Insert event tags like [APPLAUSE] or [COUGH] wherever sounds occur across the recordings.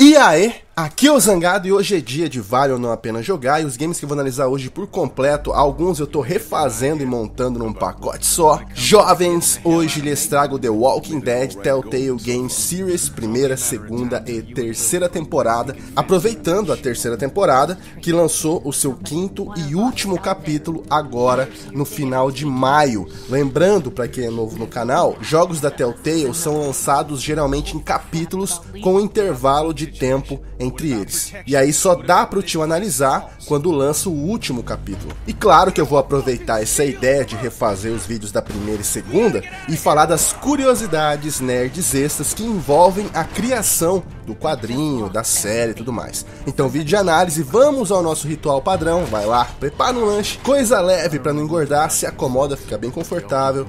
E aê! Aqui é o Zangado e hoje é dia de Vale ou Não Apenas Jogar e os games que eu vou analisar hoje por completo, alguns eu tô refazendo e montando num pacote só. Jovens, hoje lhes trago The Walking Dead Telltale Game Series, primeira, segunda e terceira temporada, aproveitando a terceira temporada, que lançou o seu quinto e último capítulo agora no final de maio. Lembrando, para quem é novo no canal, jogos da Telltale são lançados geralmente em capítulos com intervalo de tempo tempo entre eles. E aí só dá para o tio analisar quando lança o último capítulo. E claro que eu vou aproveitar essa ideia de refazer os vídeos da primeira e segunda e falar das curiosidades nerds extras que envolvem a criação do quadrinho, da série e tudo mais. Então, vídeo de análise, vamos ao nosso ritual padrão. Vai lá, prepara um lanche, coisa leve para não engordar, se acomoda, fica bem confortável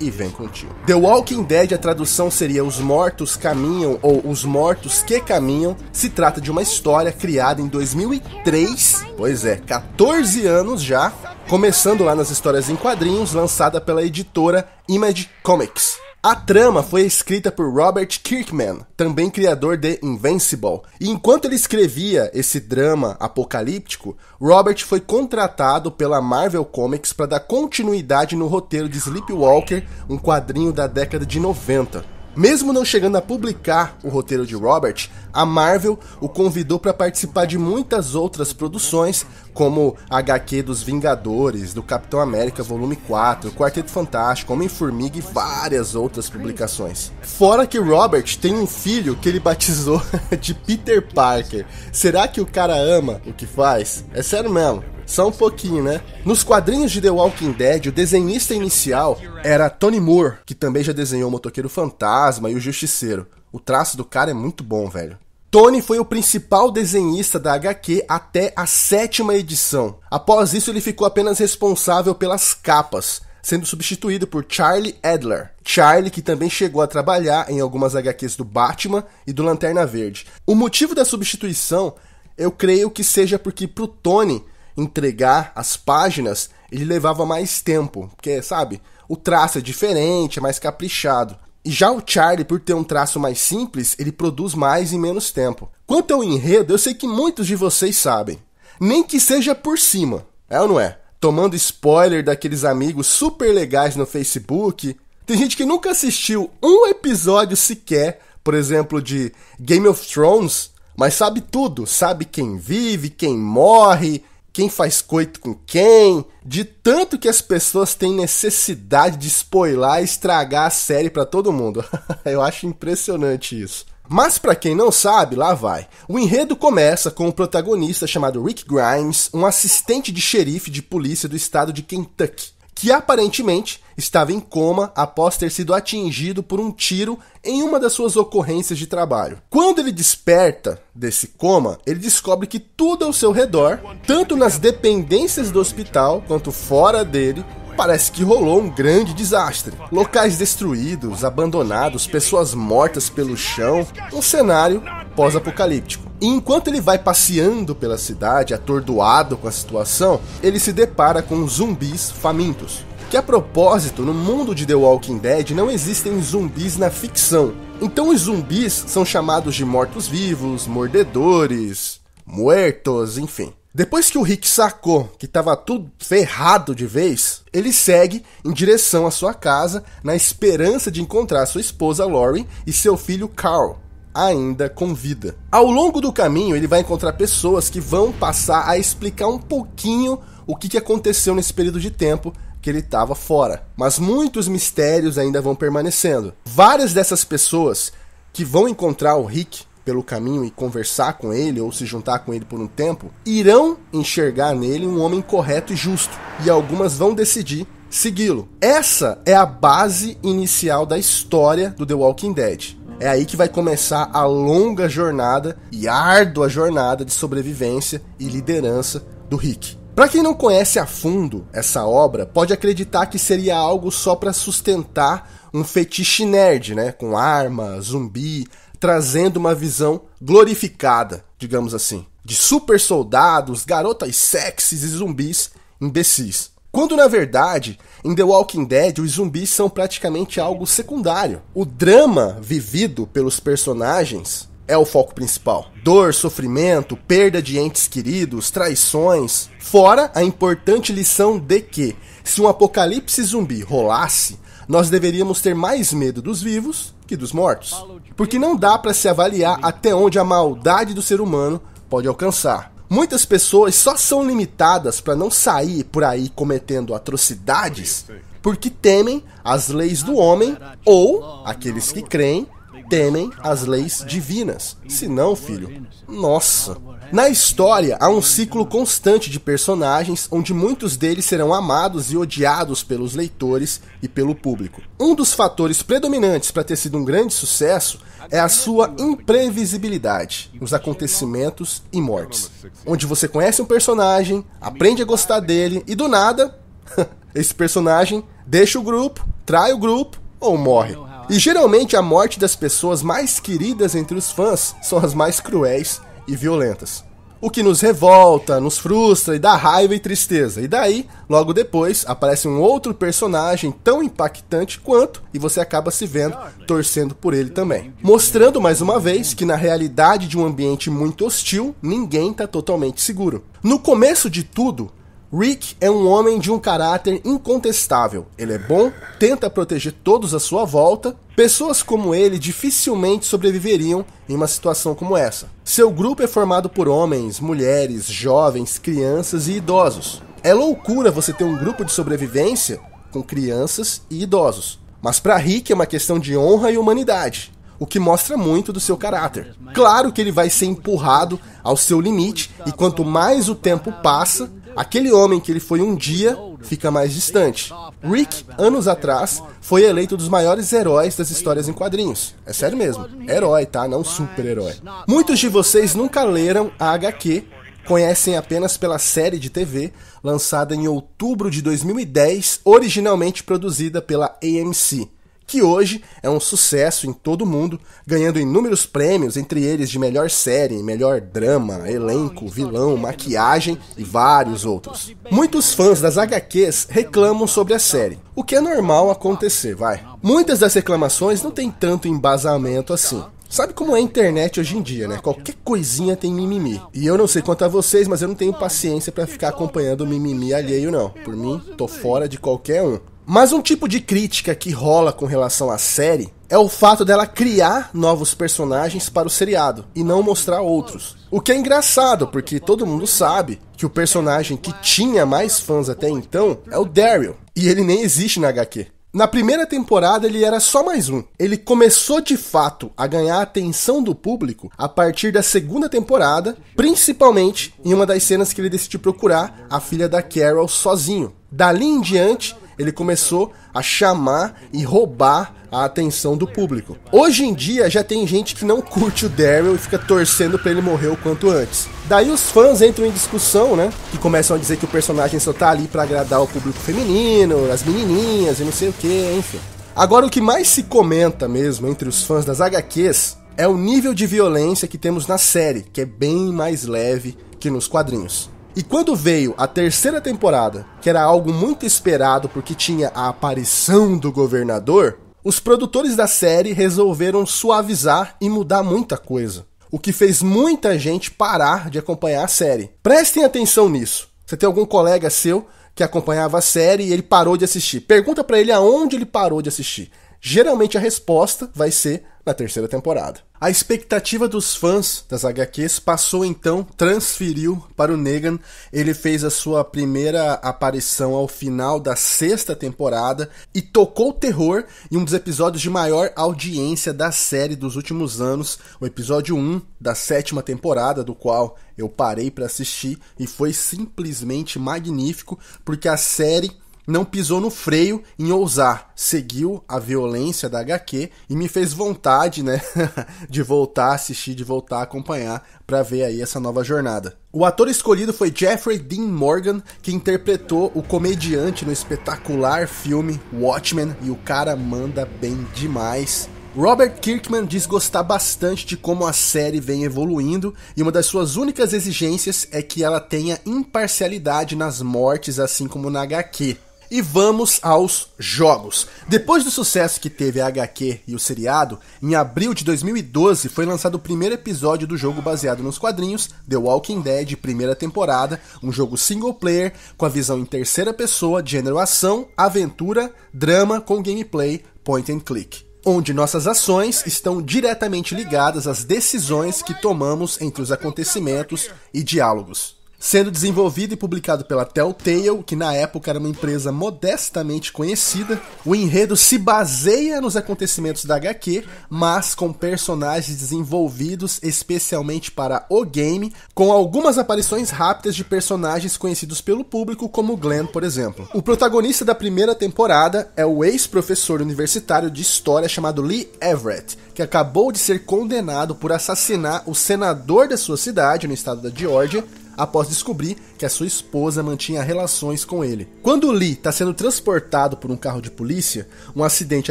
e vem contigo. The Walking Dead, a tradução seria Os Mortos Caminham ou Os Mortos que Caminham, se trata de uma história criada em 2003, pois é, 14 anos já, começando lá nas histórias em quadrinhos, lançada pela editora Image Comics. A trama foi escrita por Robert Kirkman, também criador de Invincible. E enquanto ele escrevia esse drama apocalíptico, Robert foi contratado pela Marvel Comics para dar continuidade no roteiro de Sleepwalker, um quadrinho da década de 90. Mesmo não chegando a publicar o roteiro de Robert, a Marvel o convidou para participar de muitas outras produções, como HQ dos Vingadores, do Capitão América Volume 4, Quarteto Fantástico, Homem-Formiga e várias outras publicações. Fora que Robert tem um filho que ele batizou [LAUGHS] de Peter Parker. Será que o cara ama o que faz? É sério mesmo. Só um pouquinho, né? Nos quadrinhos de The Walking Dead, o desenhista inicial era Tony Moore, que também já desenhou o Motoqueiro Fantasma e o Justiceiro. O traço do cara é muito bom, velho. Tony foi o principal desenhista da HQ até a sétima edição. Após isso, ele ficou apenas responsável pelas capas, sendo substituído por Charlie Adler. Charlie, que também chegou a trabalhar em algumas HQs do Batman e do Lanterna Verde. O motivo da substituição, eu creio que seja porque pro Tony entregar as páginas, ele levava mais tempo, porque, sabe, o traço é diferente, é mais caprichado. E já o Charlie, por ter um traço mais simples, ele produz mais em menos tempo. Quanto ao enredo, eu sei que muitos de vocês sabem, nem que seja por cima, é ou não é? Tomando spoiler daqueles amigos super legais no Facebook. Tem gente que nunca assistiu um episódio sequer, por exemplo, de Game of Thrones, mas sabe tudo, sabe quem vive, quem morre, quem faz coito com quem, de tanto que as pessoas têm necessidade de spoiler e estragar a série para todo mundo. [LAUGHS] Eu acho impressionante isso. Mas para quem não sabe, lá vai. O enredo começa com o protagonista chamado Rick Grimes, um assistente de xerife de polícia do estado de Kentucky que aparentemente estava em coma após ter sido atingido por um tiro em uma das suas ocorrências de trabalho. Quando ele desperta desse coma, ele descobre que tudo ao seu redor, tanto nas dependências do hospital quanto fora dele, parece que rolou um grande desastre. Locais destruídos, abandonados, pessoas mortas pelo chão, um cenário pós-apocalíptico. E enquanto ele vai passeando pela cidade, atordoado com a situação, ele se depara com zumbis famintos. Que a propósito, no mundo de The Walking Dead não existem zumbis na ficção. Então os zumbis são chamados de mortos-vivos, mordedores, muertos, enfim. Depois que o Rick sacou que estava tudo ferrado de vez, ele segue em direção à sua casa na esperança de encontrar sua esposa Lauren e seu filho Carl, ainda com vida. Ao longo do caminho, ele vai encontrar pessoas que vão passar a explicar um pouquinho o que aconteceu nesse período de tempo que ele estava fora. Mas muitos mistérios ainda vão permanecendo. Várias dessas pessoas que vão encontrar o Rick pelo caminho e conversar com ele ou se juntar com ele por um tempo, irão enxergar nele um homem correto e justo, e algumas vão decidir segui-lo. Essa é a base inicial da história do The Walking Dead. É aí que vai começar a longa jornada e árdua jornada de sobrevivência e liderança do Rick. Para quem não conhece a fundo essa obra, pode acreditar que seria algo só para sustentar um fetiche nerd, né, com arma, zumbi, trazendo uma visão glorificada, digamos assim, de super soldados, garotas sexys e zumbis imbecis. Quando na verdade, em The Walking Dead, os zumbis são praticamente algo secundário. O drama vivido pelos personagens é o foco principal. Dor, sofrimento, perda de entes queridos, traições. Fora a importante lição de que, se um apocalipse zumbi rolasse, nós deveríamos ter mais medo dos vivos que dos mortos. Porque não dá para se avaliar até onde a maldade do ser humano pode alcançar. Muitas pessoas só são limitadas para não sair por aí cometendo atrocidades porque temem as leis do homem ou aqueles que creem temem as leis divinas. Se não, filho, nossa. Na história, há um ciclo constante de personagens, onde muitos deles serão amados e odiados pelos leitores e pelo público. Um dos fatores predominantes para ter sido um grande sucesso é a sua imprevisibilidade nos acontecimentos e mortes. Onde você conhece um personagem, aprende a gostar dele e do nada, [LAUGHS] esse personagem deixa o grupo, trai o grupo ou morre. E geralmente a morte das pessoas mais queridas entre os fãs são as mais cruéis e violentas. O que nos revolta, nos frustra e dá raiva e tristeza. E daí, logo depois, aparece um outro personagem tão impactante quanto e você acaba se vendo torcendo por ele também. Mostrando mais uma vez que na realidade de um ambiente muito hostil, ninguém está totalmente seguro. No começo de tudo, Rick é um homem de um caráter incontestável. Ele é bom, tenta proteger todos à sua volta. Pessoas como ele dificilmente sobreviveriam em uma situação como essa. Seu grupo é formado por homens, mulheres, jovens, crianças e idosos. É loucura você ter um grupo de sobrevivência com crianças e idosos. Mas para Rick é uma questão de honra e humanidade, o que mostra muito do seu caráter. Claro que ele vai ser empurrado ao seu limite e quanto mais o tempo passa, Aquele homem que ele foi um dia fica mais distante. Rick, anos atrás, foi eleito um dos maiores heróis das histórias em quadrinhos. É sério mesmo. Herói, tá? Não super-herói. Muitos de vocês nunca leram a HQ, conhecem apenas pela série de TV, lançada em outubro de 2010, originalmente produzida pela AMC que hoje é um sucesso em todo o mundo, ganhando inúmeros prêmios, entre eles de melhor série, melhor drama, elenco, vilão, maquiagem e vários outros. Muitos fãs das HQs reclamam sobre a série, o que é normal acontecer, vai. Muitas das reclamações não têm tanto embasamento assim. Sabe como é a internet hoje em dia, né? Qualquer coisinha tem mimimi. E eu não sei quanto a vocês, mas eu não tenho paciência para ficar acompanhando mimimi alheio, não. Por mim, tô fora de qualquer um. Mas um tipo de crítica que rola com relação à série é o fato dela criar novos personagens para o seriado e não mostrar outros. O que é engraçado, porque todo mundo sabe que o personagem que tinha mais fãs até então é o Daryl, e ele nem existe na HQ. Na primeira temporada ele era só mais um. Ele começou de fato a ganhar a atenção do público a partir da segunda temporada, principalmente em uma das cenas que ele decidiu procurar a filha da Carol sozinho. Dali em diante, ele começou a chamar e roubar a atenção do público. Hoje em dia já tem gente que não curte o Daryl e fica torcendo para ele morrer o quanto antes. Daí os fãs entram em discussão, né? Que começam a dizer que o personagem só tá ali para agradar o público feminino, as menininhas e não sei o que, enfim. Agora o que mais se comenta mesmo entre os fãs das HQs é o nível de violência que temos na série, que é bem mais leve que nos quadrinhos. E quando veio a terceira temporada, que era algo muito esperado porque tinha a aparição do governador, os produtores da série resolveram suavizar e mudar muita coisa, o que fez muita gente parar de acompanhar a série. Prestem atenção nisso. Você tem algum colega seu que acompanhava a série e ele parou de assistir. Pergunta para ele aonde ele parou de assistir geralmente a resposta vai ser na terceira temporada. A expectativa dos fãs das HQs passou então, transferiu para o Negan. Ele fez a sua primeira aparição ao final da sexta temporada e tocou terror em um dos episódios de maior audiência da série dos últimos anos, o episódio 1 da sétima temporada, do qual eu parei para assistir e foi simplesmente magnífico, porque a série não pisou no freio em ousar, seguiu a violência da HQ e me fez vontade, né, [LAUGHS] de voltar a assistir, de voltar a acompanhar para ver aí essa nova jornada. O ator escolhido foi Jeffrey Dean Morgan, que interpretou o comediante no espetacular filme Watchmen e o cara manda bem demais. Robert Kirkman diz gostar bastante de como a série vem evoluindo e uma das suas únicas exigências é que ela tenha imparcialidade nas mortes, assim como na HQ. E vamos aos jogos. Depois do sucesso que teve a HQ e o seriado, em abril de 2012 foi lançado o primeiro episódio do jogo baseado nos quadrinhos, The Walking Dead, primeira temporada, um jogo single player com a visão em terceira pessoa, gênero ação, aventura, drama com gameplay point and click onde nossas ações estão diretamente ligadas às decisões que tomamos entre os acontecimentos e diálogos. Sendo desenvolvido e publicado pela Telltale, que na época era uma empresa modestamente conhecida, o enredo se baseia nos acontecimentos da HQ, mas com personagens desenvolvidos especialmente para o game, com algumas aparições rápidas de personagens conhecidos pelo público, como Glenn, por exemplo. O protagonista da primeira temporada é o ex-professor universitário de história chamado Lee Everett, que acabou de ser condenado por assassinar o senador da sua cidade, no estado da Geórgia, após descobrir que a sua esposa mantinha relações com ele. Quando Lee está sendo transportado por um carro de polícia, um acidente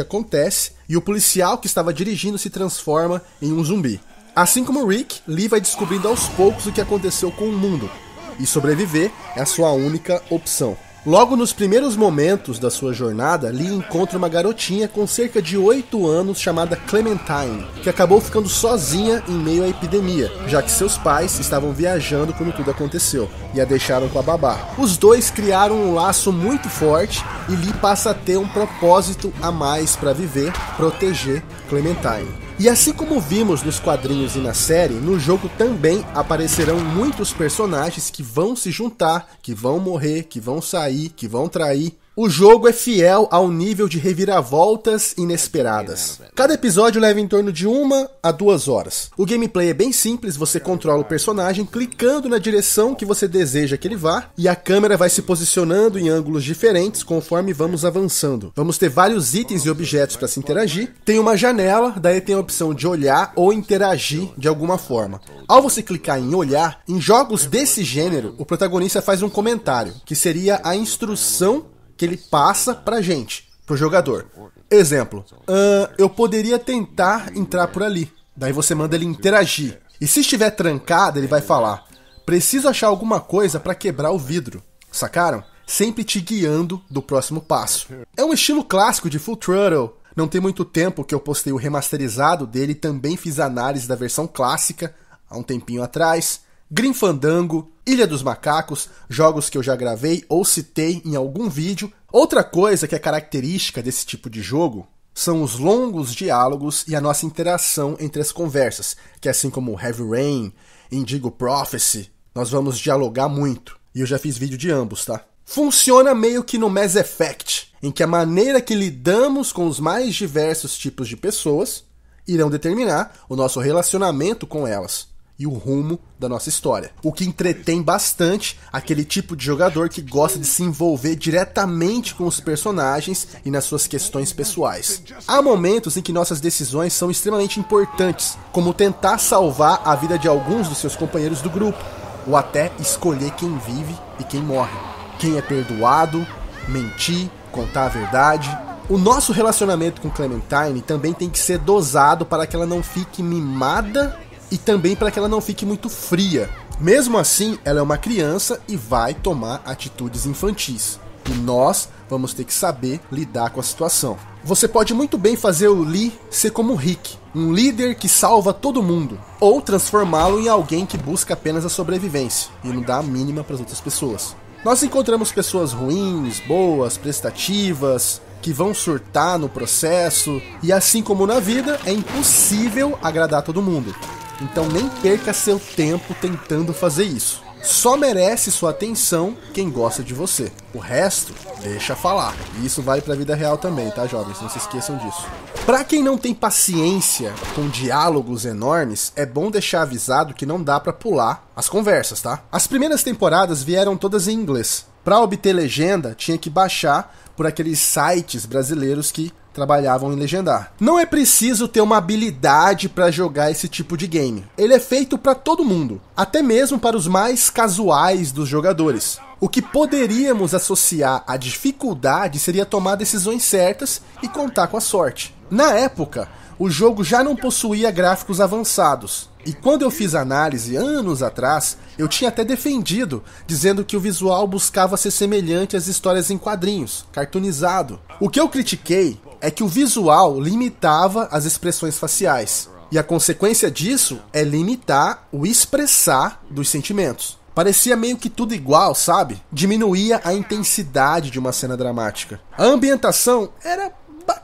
acontece e o policial que estava dirigindo se transforma em um zumbi. Assim como Rick, Lee vai descobrindo aos poucos o que aconteceu com o mundo, e sobreviver é a sua única opção. Logo nos primeiros momentos da sua jornada, Lee encontra uma garotinha com cerca de 8 anos chamada Clementine, que acabou ficando sozinha em meio à epidemia, já que seus pais estavam viajando quando tudo aconteceu e a deixaram com a babá. Os dois criaram um laço muito forte e Lee passa a ter um propósito a mais para viver, proteger Clementine. E assim como vimos nos quadrinhos e na série, no jogo também aparecerão muitos personagens que vão se juntar, que vão morrer, que vão sair, que vão trair. O jogo é fiel ao nível de reviravoltas inesperadas. Cada episódio leva em torno de uma a duas horas. O gameplay é bem simples, você controla o personagem clicando na direção que você deseja que ele vá, e a câmera vai se posicionando em ângulos diferentes conforme vamos avançando. Vamos ter vários itens e objetos para se interagir. Tem uma janela, daí tem a opção de olhar ou interagir de alguma forma. Ao você clicar em olhar, em jogos desse gênero, o protagonista faz um comentário, que seria a instrução que ele passa pra gente, pro jogador. Exemplo, uh, eu poderia tentar entrar por ali. Daí você manda ele interagir. E se estiver trancado, ele vai falar: preciso achar alguma coisa para quebrar o vidro. Sacaram? Sempre te guiando do próximo passo. É um estilo clássico de Full Throttle. Não tem muito tempo que eu postei o remasterizado dele e também fiz análise da versão clássica, há um tempinho atrás. Grim Fandango, Ilha dos Macacos, jogos que eu já gravei ou citei em algum vídeo. Outra coisa que é característica desse tipo de jogo são os longos diálogos e a nossa interação entre as conversas, que é assim como Heavy Rain, Indigo Prophecy, nós vamos dialogar muito. E eu já fiz vídeo de ambos, tá? Funciona meio que no Mass Effect, em que a maneira que lidamos com os mais diversos tipos de pessoas irão determinar o nosso relacionamento com elas e o rumo da nossa história. O que entretém bastante aquele tipo de jogador que gosta de se envolver diretamente com os personagens e nas suas questões pessoais. Há momentos em que nossas decisões são extremamente importantes, como tentar salvar a vida de alguns dos seus companheiros do grupo, ou até escolher quem vive e quem morre, quem é perdoado, mentir, contar a verdade, o nosso relacionamento com Clementine também tem que ser dosado para que ela não fique mimada e também para que ela não fique muito fria. Mesmo assim, ela é uma criança e vai tomar atitudes infantis. E nós vamos ter que saber lidar com a situação. Você pode muito bem fazer o Lee ser como o Rick, um líder que salva todo mundo, ou transformá-lo em alguém que busca apenas a sobrevivência e não dá a mínima para as outras pessoas. Nós encontramos pessoas ruins, boas, prestativas, que vão surtar no processo, e assim como na vida, é impossível agradar todo mundo. Então nem perca seu tempo tentando fazer isso. Só merece sua atenção quem gosta de você. O resto, deixa falar. E isso vale pra vida real também, tá, jovens? Não se esqueçam disso. Pra quem não tem paciência com diálogos enormes, é bom deixar avisado que não dá para pular as conversas, tá? As primeiras temporadas vieram todas em inglês. Para obter legenda, tinha que baixar por aqueles sites brasileiros que trabalhavam em legendar. Não é preciso ter uma habilidade para jogar esse tipo de game. Ele é feito para todo mundo, até mesmo para os mais casuais dos jogadores. O que poderíamos associar à dificuldade seria tomar decisões certas e contar com a sorte. Na época, o jogo já não possuía gráficos avançados. E quando eu fiz análise anos atrás, eu tinha até defendido, dizendo que o visual buscava ser semelhante às histórias em quadrinhos, cartunizado. O que eu critiquei é que o visual limitava as expressões faciais. E a consequência disso é limitar o expressar dos sentimentos. Parecia meio que tudo igual, sabe? Diminuía a intensidade de uma cena dramática. A ambientação era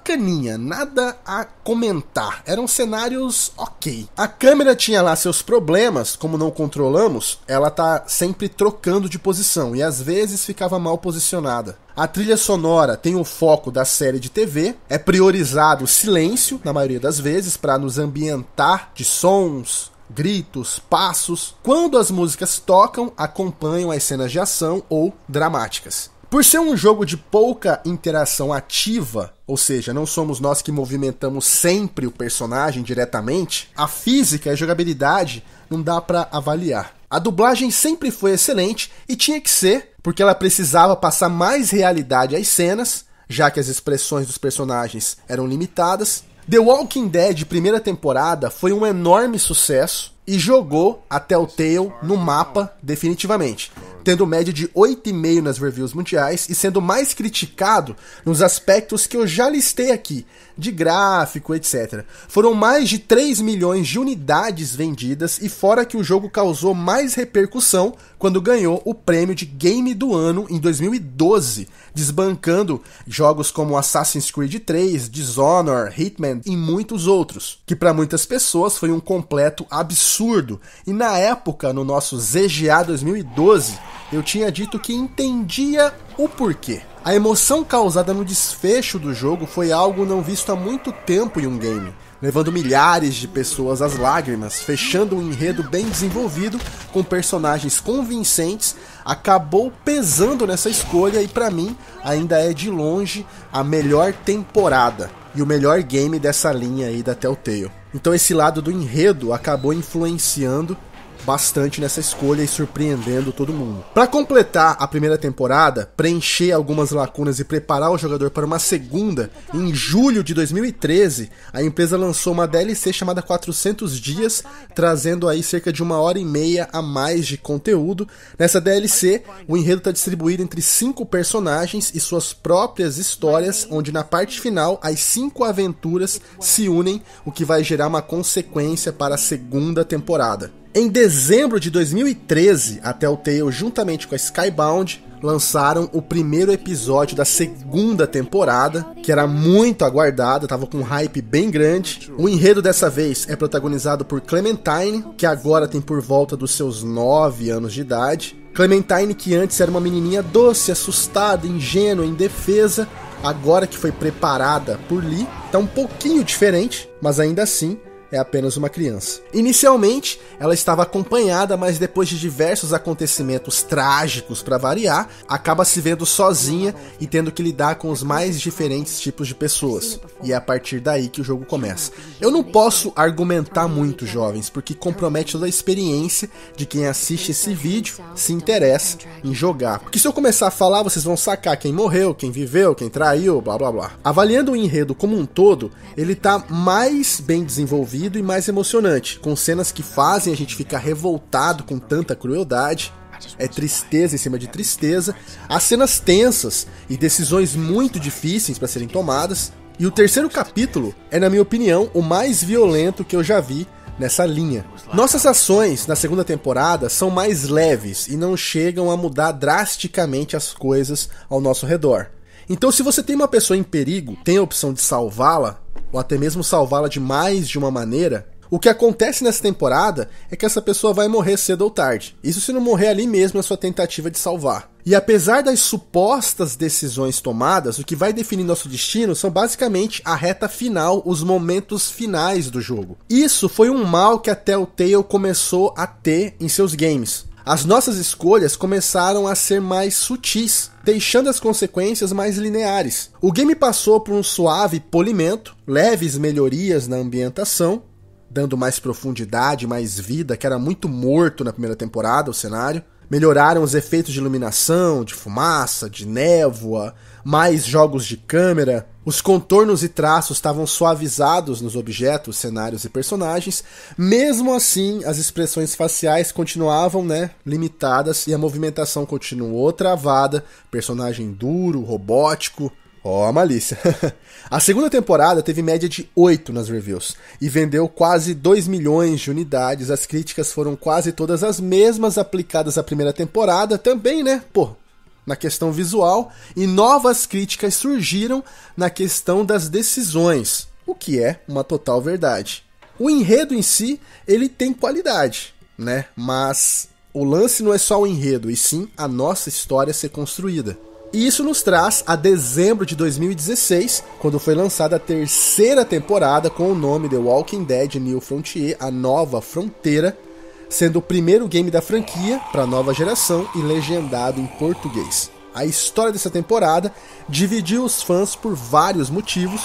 bacaninha, nada a comentar. Eram cenários ok. A câmera tinha lá seus problemas, como não controlamos, ela tá sempre trocando de posição e às vezes ficava mal posicionada. A trilha sonora tem o foco da série de TV, é priorizado o silêncio, na maioria das vezes, para nos ambientar de sons, gritos, passos. Quando as músicas tocam, acompanham as cenas de ação ou dramáticas. Por ser um jogo de pouca interação ativa, ou seja, não somos nós que movimentamos sempre o personagem diretamente, a física e a jogabilidade não dá para avaliar. A dublagem sempre foi excelente e tinha que ser, porque ela precisava passar mais realidade às cenas, já que as expressões dos personagens eram limitadas. The Walking Dead primeira temporada foi um enorme sucesso e jogou a Telltale no mapa definitivamente tendo média de 8,5 nas reviews mundiais e sendo mais criticado nos aspectos que eu já listei aqui, de gráfico, etc. Foram mais de 3 milhões de unidades vendidas e fora que o jogo causou mais repercussão quando ganhou o prêmio de Game do Ano em 2012, desbancando jogos como Assassin's Creed 3, Dishonor, Hitman e muitos outros, que para muitas pessoas foi um completo absurdo. E na época, no nosso ZGA 2012, eu tinha dito que entendia o porquê. A emoção causada no desfecho do jogo foi algo não visto há muito tempo em um game, levando milhares de pessoas às lágrimas, fechando um enredo bem desenvolvido com personagens convincentes, acabou pesando nessa escolha e para mim ainda é de longe a melhor temporada e o melhor game dessa linha aí da Telltale. Então esse lado do enredo acabou influenciando bastante nessa escolha e surpreendendo todo mundo. Para completar a primeira temporada, preencher algumas lacunas e preparar o jogador para uma segunda, em julho de 2013, a empresa lançou uma DLC chamada 400 Dias, trazendo aí cerca de uma hora e meia a mais de conteúdo. Nessa DLC, o enredo está distribuído entre cinco personagens e suas próprias histórias, onde na parte final as cinco aventuras se unem, o que vai gerar uma consequência para a segunda temporada. Em dezembro de 2013, a Telltale, juntamente com a Skybound, lançaram o primeiro episódio da segunda temporada, que era muito aguardada, tava com um hype bem grande. O enredo dessa vez é protagonizado por Clementine, que agora tem por volta dos seus 9 anos de idade. Clementine, que antes era uma menininha doce, assustada, ingênua, indefesa, agora que foi preparada por Lee, tá um pouquinho diferente, mas ainda assim é apenas uma criança. Inicialmente, ela estava acompanhada, mas depois de diversos acontecimentos trágicos para variar, acaba se vendo sozinha e tendo que lidar com os mais diferentes tipos de pessoas. E é a partir daí que o jogo começa. Eu não posso argumentar muito, jovens, porque compromete toda a experiência de quem assiste esse vídeo, se interessa em jogar. Porque se eu começar a falar, vocês vão sacar quem morreu, quem viveu, quem traiu, blá blá blá. Avaliando o enredo como um todo, ele tá mais bem desenvolvido e mais emocionante, com cenas que fazem a gente ficar revoltado com tanta crueldade. É tristeza em cima de tristeza, as cenas tensas e decisões muito difíceis para serem tomadas. E o terceiro capítulo é, na minha opinião, o mais violento que eu já vi nessa linha. Nossas ações na segunda temporada são mais leves e não chegam a mudar drasticamente as coisas ao nosso redor. Então, se você tem uma pessoa em perigo, tem a opção de salvá-la ou até mesmo salvá-la de mais de uma maneira, o que acontece nessa temporada é que essa pessoa vai morrer cedo ou tarde. Isso se não morrer ali mesmo na sua tentativa de salvar. E apesar das supostas decisões tomadas, o que vai definir nosso destino são basicamente a reta final, os momentos finais do jogo. Isso foi um mal que até o Telltale começou a ter em seus games. As nossas escolhas começaram a ser mais sutis, deixando as consequências mais lineares. O game passou por um suave polimento, leves melhorias na ambientação, dando mais profundidade, mais vida, que era muito morto na primeira temporada o cenário. Melhoraram os efeitos de iluminação, de fumaça, de névoa, mais jogos de câmera, os contornos e traços estavam suavizados nos objetos, cenários e personagens. Mesmo assim, as expressões faciais continuavam, né, limitadas e a movimentação continuou travada. Personagem duro, robótico. Ó, oh, a malícia. [LAUGHS] a segunda temporada teve média de 8 nas reviews e vendeu quase 2 milhões de unidades. As críticas foram quase todas as mesmas aplicadas à primeira temporada, também, né? Pô, na questão visual e novas críticas surgiram na questão das decisões, o que é uma total verdade. O enredo em si, ele tem qualidade, né? Mas o lance não é só o enredo, e sim a nossa história ser construída. E isso nos traz a dezembro de 2016, quando foi lançada a terceira temporada com o nome The Walking Dead New Frontier, a nova fronteira, sendo o primeiro game da franquia para nova geração e legendado em português. A história dessa temporada dividiu os fãs por vários motivos.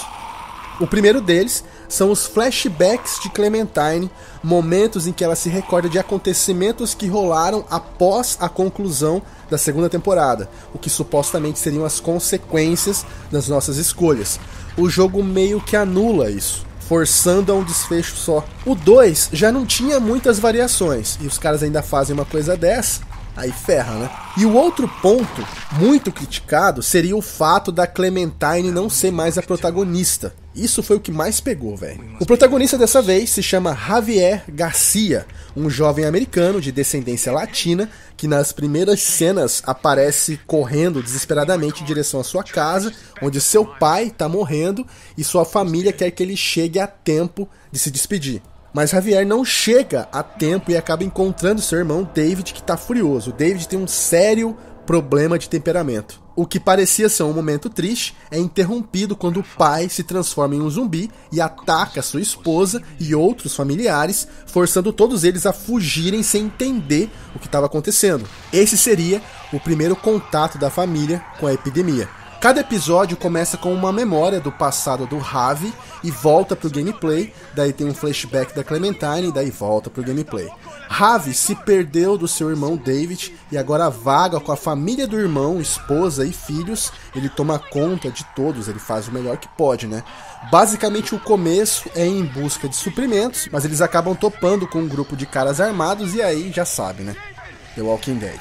O primeiro deles são os flashbacks de Clementine, momentos em que ela se recorda de acontecimentos que rolaram após a conclusão da segunda temporada, o que supostamente seriam as consequências das nossas escolhas. O jogo meio que anula isso forçando a um desfecho só. O 2 já não tinha muitas variações, e os caras ainda fazem uma coisa dessa, aí ferra, né? E o outro ponto muito criticado seria o fato da Clementine não ser mais a protagonista. Isso foi o que mais pegou, velho. O protagonista dessa vez se chama Javier Garcia, um jovem americano de descendência latina que nas primeiras cenas aparece correndo desesperadamente em direção à sua casa, onde seu pai está morrendo e sua família quer que ele chegue a tempo de se despedir. Mas Javier não chega a tempo e acaba encontrando seu irmão David, que está furioso. O David tem um sério problema de temperamento. O que parecia ser um momento triste é interrompido quando o pai se transforma em um zumbi e ataca sua esposa e outros familiares, forçando todos eles a fugirem sem entender o que estava acontecendo. Esse seria o primeiro contato da família com a epidemia. Cada episódio começa com uma memória do passado do Ravi e volta pro gameplay, daí tem um flashback da Clementine e daí volta pro gameplay. Ravi se perdeu do seu irmão David e agora vaga com a família do irmão, esposa e filhos. Ele toma conta de todos, ele faz o melhor que pode, né? Basicamente o começo é em busca de suprimentos, mas eles acabam topando com um grupo de caras armados e aí já sabe, né? The Walking Dead.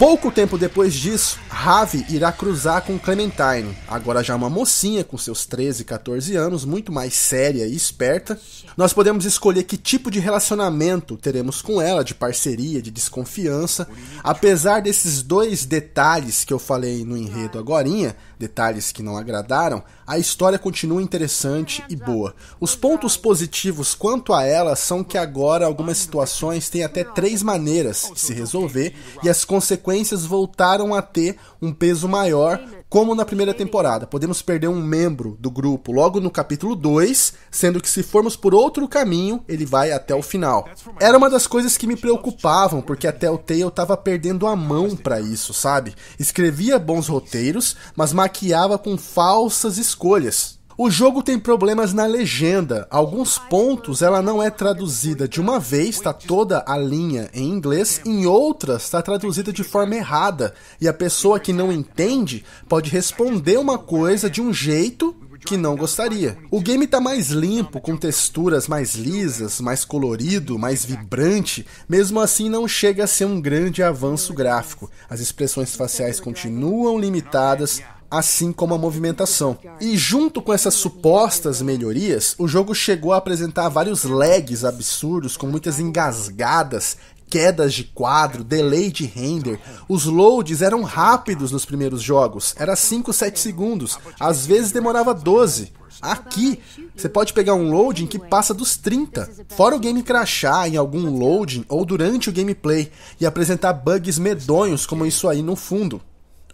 Pouco tempo depois disso, Ravi irá cruzar com Clementine, agora já uma mocinha com seus 13, 14 anos, muito mais séria e esperta. Nós podemos escolher que tipo de relacionamento teremos com ela, de parceria, de desconfiança. Apesar desses dois detalhes que eu falei no enredo agorinha, detalhes que não agradaram, a história continua interessante e boa. Os pontos positivos quanto a ela são que agora algumas situações têm até três maneiras de se resolver e as consequências voltaram a ter um peso maior como na primeira temporada, podemos perder um membro do grupo logo no capítulo 2, sendo que se formos por outro caminho, ele vai até o final. Era uma das coisas que me preocupavam, porque até o Tale tava perdendo a mão para isso, sabe? Escrevia bons roteiros, mas maquiava com falsas escolhas. O jogo tem problemas na legenda. Alguns pontos ela não é traduzida de uma vez, está toda a linha em inglês, em outras está traduzida de forma errada. E a pessoa que não entende pode responder uma coisa de um jeito que não gostaria. O game está mais limpo, com texturas mais lisas, mais colorido, mais vibrante, mesmo assim não chega a ser um grande avanço gráfico. As expressões faciais continuam limitadas, assim como a movimentação. E junto com essas supostas melhorias, o jogo chegou a apresentar vários lags absurdos, com muitas engasgadas, quedas de quadro, delay de render. Os loads eram rápidos nos primeiros jogos, era 5, 7 segundos, às vezes demorava 12. Aqui, você pode pegar um loading que passa dos 30, fora o game crashar em algum loading ou durante o gameplay e apresentar bugs medonhos como isso aí no fundo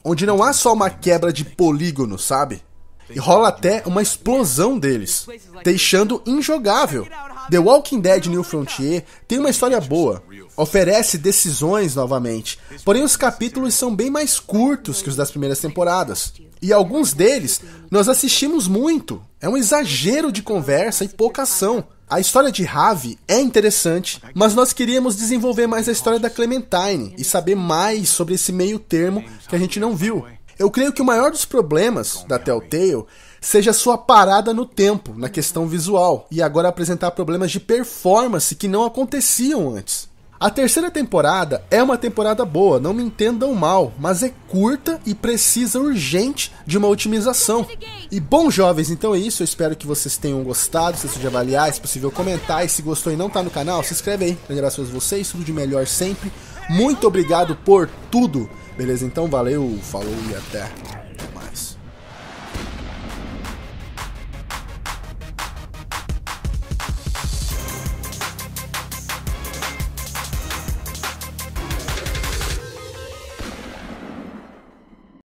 onde não há só uma quebra de polígono, sabe? E rola até uma explosão deles, deixando injogável. The Walking Dead New Frontier tem uma história boa, oferece decisões novamente, porém os capítulos são bem mais curtos que os das primeiras temporadas. E alguns deles nós assistimos muito, é um exagero de conversa e pouca ação. A história de Ravi é interessante, mas nós queríamos desenvolver mais a história da Clementine e saber mais sobre esse meio termo que a gente não viu. Eu creio que o maior dos problemas da Telltale seja sua parada no tempo, na questão visual, e agora apresentar problemas de performance que não aconteciam antes. A terceira temporada é uma temporada boa, não me entendam mal, mas é curta e precisa urgente de uma otimização. E bom, jovens, então é isso. Eu espero que vocês tenham gostado. Se de avaliar, se possível comentar. E se gostou e não tá no canal, se inscreve aí. Grande abraço a vocês, tudo de melhor sempre. Muito obrigado por tudo. Beleza? Então valeu, falou e até.